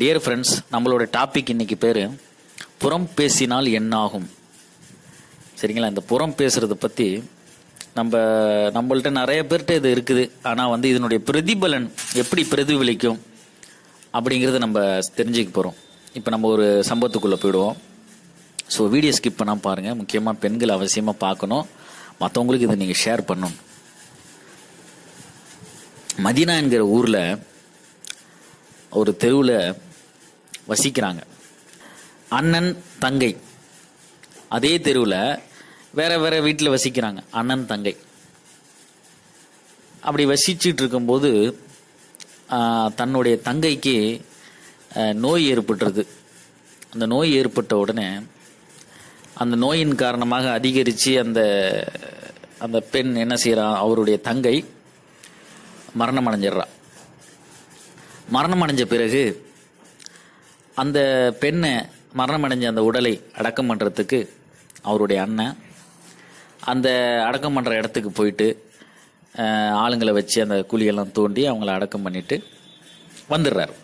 dear friends நம்மளோட topic இன்னைக்கு பேர் புறம் பேசினால் என்ன ஆகும் சரிங்களா இந்த புறம் பேசுகிறத பற்றி நம்ம நம்மள்ட்ட நிறைய பேர்கிட்ட இது இருக்குது ஆனால் வந்து இதனுடைய பிரதிபலன் எப்படி பிரதிபலிக்கும் அப்படிங்கிறத நம்ம தெரிஞ்சுக்க போகிறோம் இப்போ நம்ம ஒரு சம்பவத்துக்குள்ளே போயிடுவோம் ஸோ வீடியோ ஸ்கிப் பண்ணால் பாருங்கள் முக்கியமாக பெண்கள் அவசியமாக பார்க்கணும் மற்றவங்களுக்கு இதை நீங்கள் ஷேர் பண்ணணும் மதினா என்கிற ஊரில் ஒரு தெருவில் வசிக்கிறாங்க அண்ணன் தங்கை அதே தெருவில் வேறு வேறு வீட்டில் வசிக்கிறாங்க அண்ணன் தங்கை அப்படி வசிச்சுட்டு இருக்கும்போது தன்னுடைய தங்கைக்கு நோய் ஏற்பட்டுருது அந்த நோய் ஏற்பட்ட உடனே அந்த நோயின் காரணமாக அதிகரித்து அந்த அந்த பெண் என்ன செய்கிறான் அவருடைய தங்கை மரணம் அடைஞ்சிடுறா மரணம் அடைஞ்ச பிறகு அந்த பெண்ணை மரணம் அடைஞ்ச அந்த உடலை அடக்கம் பண்ணுறதுக்கு அவருடைய அண்ணன் அந்த அடக்கம் பண்ணுற இடத்துக்கு போயிட்டு ஆளுங்களை வச்சு அந்த குழியெல்லாம் தோண்டி அவங்கள அடக்கம் பண்ணிட்டு வந்துடுறாரு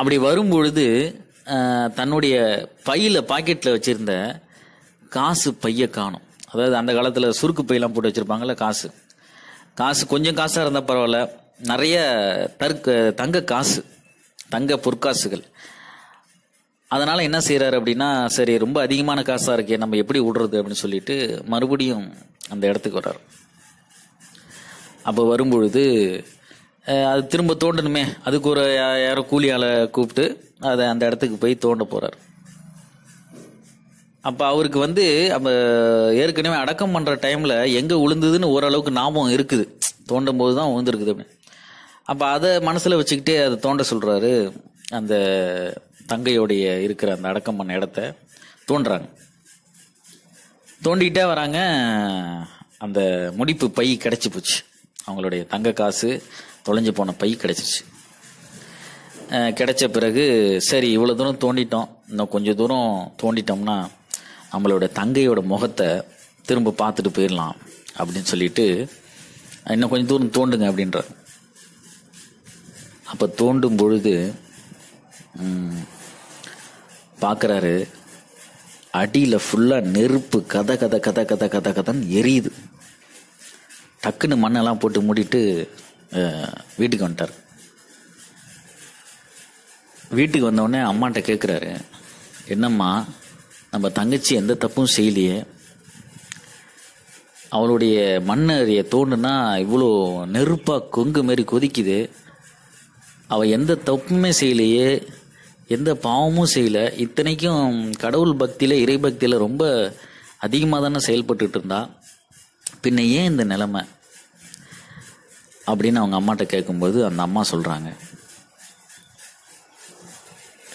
அப்படி வரும்பொழுது தன்னுடைய பையில் பாக்கெட்டில் வச்சுருந்த காசு பைய காணும் அதாவது அந்த காலத்தில் சுருக்கு பையெல்லாம் போட்டு வச்சுருப்பாங்கள்ல காசு காசு கொஞ்சம் காசாக இருந்தால் பரவாயில்ல நிறைய தற்க தங்க காசு தங்க பொற்காசுகள் அதனால் என்ன செய்கிறாரு அப்படின்னா சரி ரொம்ப அதிகமான காசாக இருக்கே நம்ம எப்படி விடுறது அப்படின்னு சொல்லிட்டு மறுபடியும் அந்த இடத்துக்கு வர்றார் அப்போ வரும்பொழுது அது திரும்ப தோண்டணுமே அதுக்கு ஒரு யாரோ ஆளை கூப்பிட்டு அதை அந்த இடத்துக்கு போய் தோண்ட போகிறார் அப்போ அவருக்கு வந்து நம்ம ஏற்கனவே அடக்கம் பண்ணுற டைமில் எங்கே விழுந்ததுன்னு ஓரளவுக்கு ஞாபகம் இருக்குது தோண்டும் போது தான் விழுந்துருக்குது அப்படின்னு அப்போ அதை மனசில் வச்சுக்கிட்டே அதை தோண்ட சொல்கிறாரு அந்த தங்கையோடைய இருக்கிற அந்த அடக்கம் பண்ண இடத்த தோன்றாங்க தோண்டிக்கிட்டே வராங்க அந்த முடிப்பு பை கிடச்சி போச்சு அவங்களுடைய தங்க காசு தொலைஞ்சு போன பை கிடச்சிருச்சு கிடைச்ச பிறகு சரி இவ்வளோ தூரம் தோண்டிட்டோம் இன்னும் கொஞ்சம் தூரம் தோண்டிட்டோம்னா நம்மளோட தங்கையோட முகத்தை திரும்ப பார்த்துட்டு போயிடலாம் அப்படின்னு சொல்லிட்டு இன்னும் கொஞ்சம் தூரம் தோண்டுங்க அப்படின்ற அப்போ தோண்டும் பொழுது பார்க்குறாரு அடியில் ஃபுல்லாக நெருப்பு கதை கதை கதை கதை கதை கதைன்னு எரியுது டக்குன்னு மண்ணெல்லாம் போட்டு மூடிட்டு வீட்டுக்கு வந்துட்டார் வீட்டுக்கு வந்தவுடனே அம்மாட்ட கேட்குறாரு என்னம்மா நம்ம தங்கச்சி எந்த தப்பும் செய்யலையே அவளுடைய மண்ணறிய தோண்டுனா இவ்வளோ நெருப்பாக கொங்கு மாரி கொதிக்குது அவள் எந்த தப்புமே செய்யலையே எந்த பாவமும் செய்யலை இத்தனைக்கும் கடவுள் பக்தியில் இறைபக்தியில் ரொம்ப அதிகமாக தானே செயல்பட்டுட்டு இருந்தா பின்ன ஏன் இந்த நிலைமை அப்படின்னு அவங்க அம்மாட்ட கேட்கும்போது அந்த அம்மா சொல்கிறாங்க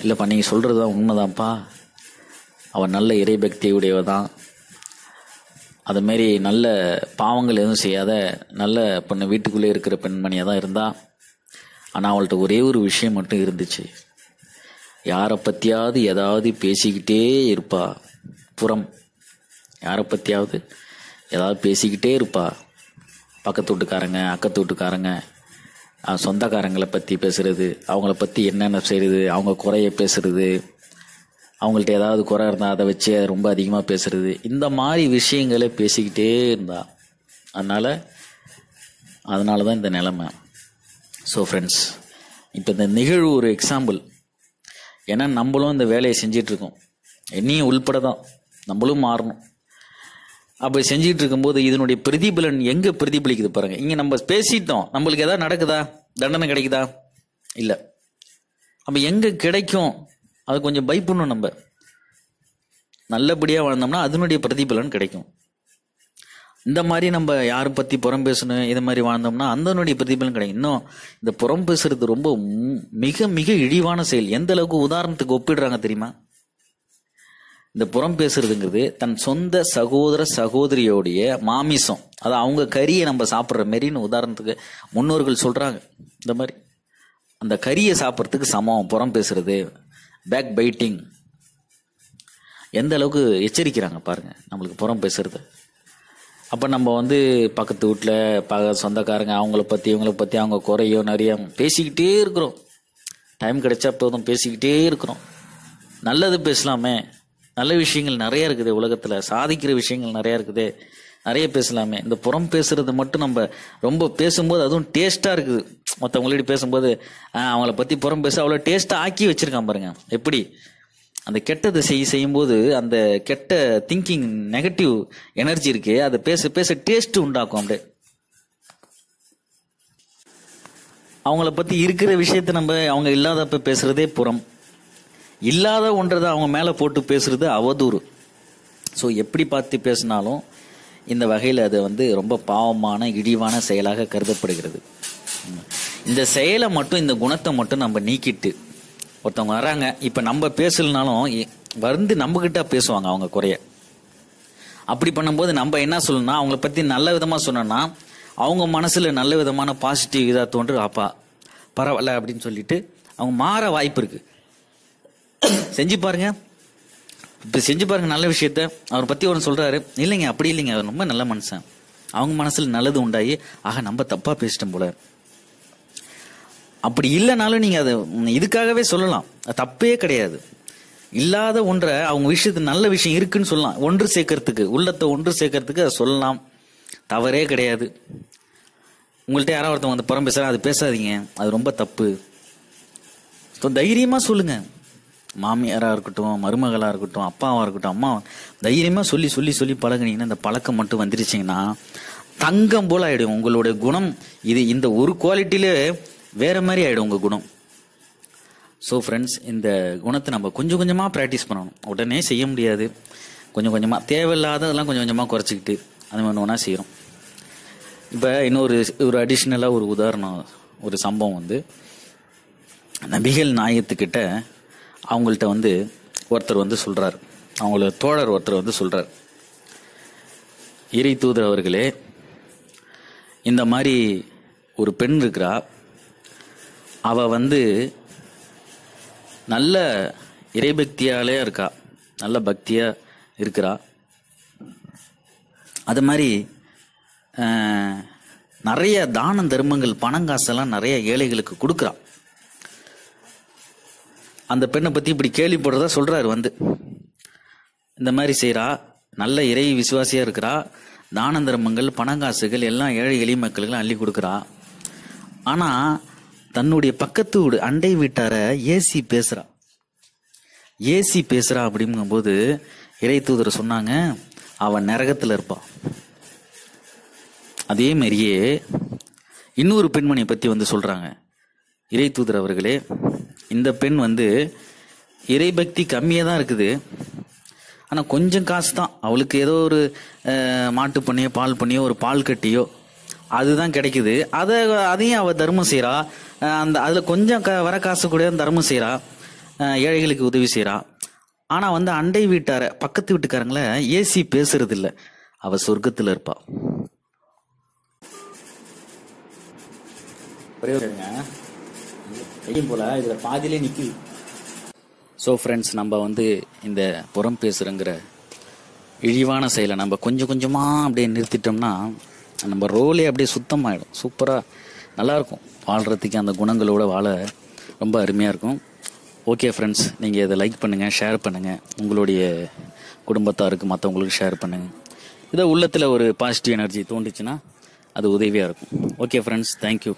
இல்லைப்பா நீங்கள் சொல்கிறது தான் உண்மைதான்ப்பா அவன் நல்ல பக்தி உடையவ தான் அதுமாரி நல்ல பாவங்கள் எதுவும் செய்யாத நல்ல பொண்ணு வீட்டுக்குள்ளே இருக்கிற பெண்மணியாக தான் இருந்தாள் ஆனால் அவள்கிட்ட ஒரே ஒரு விஷயம் மட்டும் இருந்துச்சு யாரை பற்றியாவது ஏதாவது பேசிக்கிட்டே இருப்பா புறம் யாரை பற்றியாவது ஏதாவது பேசிக்கிட்டே இருப்பா பக்கத்து வீட்டுக்காரங்க அக்கத்து வீட்டுக்காரங்க சொந்தக்காரங்களை பற்றி பேசுகிறது அவங்கள பற்றி என்னென்ன செய்கிறது அவங்க குறைய பேசுகிறது அவங்கள்ட்ட ஏதாவது குறை இருந்தால் அதை வச்சு ரொம்ப அதிகமாக பேசுகிறது இந்த மாதிரி விஷயங்களை பேசிக்கிட்டே இருந்தா அதனால் அதனால தான் இந்த நிலமை ஸோ ஃப்ரெண்ட்ஸ் இப்போ இந்த நிகழ்வு ஒரு எக்ஸாம்பிள் ஏன்னா நம்மளும் இந்த வேலையை செஞ்சிட்ருக்கோம் என்னையும் உள்பட தான் நம்மளும் மாறணும் அப்போ செஞ்சுட்டு இருக்கும்போது இதனுடைய பிரதிபலன் எங்கே பிரதிபலிக்குது பாருங்கள் இங்கே நம்ம பேசிட்டோம் நம்மளுக்கு எதாவது நடக்குதா தண்டனை கிடைக்குதா இல்லை அப்போ எங்கே கிடைக்கும் அது கொஞ்சம் பயப்படணும் நம்ம நல்லபடியாக வாழ்ந்தோம்னா அதனுடைய பிரதிபலன் கிடைக்கும் இந்த மாதிரி நம்ம யாரை பற்றி புறம் பேசணும் இது மாதிரி வாழ்ந்தோம்னா அந்தனுடைய பிரதிபலம் கிடையாது இன்னும் இந்த புறம் பேசுறது ரொம்ப மிக மிக இழிவான செயல் எந்த அளவுக்கு உதாரணத்துக்கு ஒப்பிடுறாங்க தெரியுமா இந்த புறம் பேசுறதுங்கிறது தன் சொந்த சகோதர சகோதரியோடைய மாமிசம் அது அவங்க கறியை நம்ம சாப்பிட்ற மாரின்னு உதாரணத்துக்கு முன்னோர்கள் சொல்கிறாங்க இந்த மாதிரி அந்த கறியை சாப்பிட்றதுக்கு சமம் புறம் பேசுறது பேக் பைட்டிங் எந்த அளவுக்கு எச்சரிக்கிறாங்க பாருங்க நம்மளுக்கு புறம் பேசுறது அப்போ நம்ம வந்து பக்கத்து வீட்டில் பக சொந்தக்காரங்க அவங்கள பற்றி இவங்கள பற்றி அவங்க குறையோ நிறைய பேசிக்கிட்டே இருக்கிறோம் டைம் கிடைச்சா போதும் பேசிக்கிட்டே இருக்கிறோம் நல்லது பேசலாமே நல்ல விஷயங்கள் நிறையா இருக்குது உலகத்தில் சாதிக்கிற விஷயங்கள் நிறையா இருக்குது நிறைய பேசலாமே இந்த புறம் பேசுறது மட்டும் நம்ம ரொம்ப பேசும்போது அதுவும் டேஸ்ட்டாக இருக்குது மற்றவங்களிட்ட பேசும்போது அவங்கள பற்றி புறம் பேச அவ்வளோ டேஸ்ட்டாக ஆக்கி வச்சுருக்கான் பாருங்க எப்படி அந்த கெட்டதை செய் செய்யும்போது அந்த கெட்ட திங்கிங் நெகட்டிவ் எனர்ஜி இருக்கு அதை பேச பேச டேஸ்ட் உண்டாக்கும் அப்படியே அவங்கள பற்றி இருக்கிற விஷயத்த நம்ம அவங்க இல்லாதப்ப பேசுகிறதே புறம் இல்லாத ஒன்றதை அவங்க மேலே போட்டு பேசுகிறது அவதூறு ஸோ எப்படி பார்த்து பேசினாலும் இந்த வகையில் அது வந்து ரொம்ப பாவமான இழிவான செயலாக கருதப்படுகிறது இந்த செயலை மட்டும் இந்த குணத்தை மட்டும் நம்ம நீக்கிட்டு ஒருத்தவங்க வராங்க இப்போ நம்ம பேசலனாலும் வந்து நம்மக்கிட்ட பேசுவாங்க அவங்க குறைய அப்படி பண்ணும்போது நம்ம என்ன சொல்லணும்னா அவங்கள பற்றி நல்ல விதமாக சொன்னோன்னா அவங்க மனசில் நல்ல விதமான பாசிட்டிவ் இதாக தோன்று அப்பா பரவாயில்ல அப்படின்னு சொல்லிட்டு அவங்க மாற வாய்ப்பு இருக்கு செஞ்சு பாருங்க இப்போ செஞ்சு பாருங்க நல்ல விஷயத்த அவரை பற்றி ஒன்று சொல்கிறாரு இல்லைங்க அப்படி இல்லைங்க அவர் ரொம்ப நல்ல மனுஷன் அவங்க மனசில் நல்லது உண்டாயி ஆக நம்ம தப்பாக பேசிட்டோம் போல அப்படி இல்லைனாலும் நீங்கள் அதை இதுக்காகவே சொல்லலாம் தப்பே கிடையாது இல்லாத ஒன்றை அவங்க விஷயத்து நல்ல விஷயம் இருக்குன்னு சொல்லலாம் ஒன்று சேர்க்கறதுக்கு உள்ளத்தை ஒன்று சேர்க்கறதுக்கு அதை சொல்லலாம் தவறே கிடையாது உங்கள்கிட்ட யாராவது ஒருத்தவங்க அந்த புறம் அது பேசாதீங்க அது ரொம்ப தப்பு ஸோ தைரியமாக சொல்லுங்கள் மாமியாராக இருக்கட்டும் மருமகளாக இருக்கட்டும் அப்பாவாக இருக்கட்டும் அம்மா தைரியமாக சொல்லி சொல்லி சொல்லி பழகினீங்கன்னா இந்த பழக்கம் மட்டும் வந்துருச்சிங்கன்னா தங்கம் போல் ஆகிடும் உங்களுடைய குணம் இது இந்த ஒரு குவாலிட்டியிலே வேறு மாதிரி ஆகிடும் உங்கள் குணம் ஸோ ஃப்ரெண்ட்ஸ் இந்த குணத்தை நம்ம கொஞ்சம் கொஞ்சமாக ப்ராக்டிஸ் பண்ணணும் உடனே செய்ய முடியாது கொஞ்சம் கொஞ்சமாக தேவையில்லாததெல்லாம் கொஞ்சம் கொஞ்சமாக குறைச்சிக்கிட்டு அது மாதிரி ஒன்றா செய்கிறோம் இப்போ இன்னொரு ஒரு அடிஷ்னலாக ஒரு உதாரணம் ஒரு சம்பவம் வந்து நபிகள் நாயத்துக்கிட்ட அவங்கள்ட்ட வந்து ஒருத்தர் வந்து சொல்கிறார் அவங்கள தோழர் ஒருத்தர் வந்து சொல்கிறார் இறை தூதர் அவர்களே இந்த மாதிரி ஒரு பெண் இருக்கிறா அவள் வந்து நல்ல இறைபக்தியாலே இருக்கா நல்ல பக்தியாக இருக்கிறா அது மாதிரி நிறைய தான தர்மங்கள் பணங்காசெல்லாம் நிறைய ஏழைகளுக்கு கொடுக்குறா அந்த பெண்ணை பற்றி இப்படி கேள்விப்படுறதா சொல்கிறாரு வந்து இந்த மாதிரி செய்கிறா நல்ல இறை விசுவாசியாக இருக்கிறா தான தர்மங்கள் பணங்காசுகள் எல்லாம் ஏழை எளிய மக்களுக்கெல்லாம் அள்ளி கொடுக்குறா ஆனால் தன்னுடைய பக்கத்து வீடு அண்டை வீட்டார ஏசி பேசுறா ஏசி பேசுறா அப்படிங்கும்போது இறை தூதர் சொன்னாங்க அவன் நரகத்துல இருப்பான் அதே மாதிரியே இன்னொரு பெண்மணியை பத்தி வந்து சொல்றாங்க இறை தூதர் அவர்களே இந்த பெண் வந்து இறை பக்தி கம்மியாக தான் இருக்குது ஆனால் கொஞ்சம் காசு தான் அவளுக்கு ஏதோ ஒரு மாட்டு பண்ணியோ பால் பண்ணியோ ஒரு பால் கட்டியோ அதுதான் கிடைக்குது அதை அதையும் அவள் தர்மம் செய்கிறா அந்த அதில் கொஞ்சம் க வர காசு கூட தர்மம் செய்கிறா ஏழைகளுக்கு உதவி செய்கிறா ஆனால் வந்து அண்டை வீட்டார பக்கத்து வீட்டுக்காரங்கள ஏசி பேசுறது இல்லை அவள் சொர்க்கத்தில் இருப்பாள் ஒரே ஒருங்க இதில் பாதியிலே நிற்கிது ஸோ ஃப்ரெண்ட்ஸ் நம்ம வந்து இந்த புறம் பேசுகிறங்கிற இழிவான செயலை நம்ம கொஞ்சம் கொஞ்சமாக அப்படியே நிறுத்திட்டோம்னா நம்ம ரோலே அப்படியே சுத்தமாகிடும் சூப்பராக நல்லாயிருக்கும் வாழ்கிறதுக்கு அந்த குணங்களோடு வாழ ரொம்ப அருமையாக இருக்கும் ஓகே ஃப்ரெண்ட்ஸ் நீங்கள் இதை லைக் பண்ணுங்கள் ஷேர் பண்ணுங்கள் உங்களுடைய குடும்பத்தாருக்கு மற்றவங்களுக்கு ஷேர் பண்ணுங்கள் இதை உள்ளத்தில் ஒரு பாசிட்டிவ் எனர்ஜி தோண்டுச்சுன்னா அது உதவியாக இருக்கும் ஓகே ஃப்ரெண்ட்ஸ் தேங்க்யூ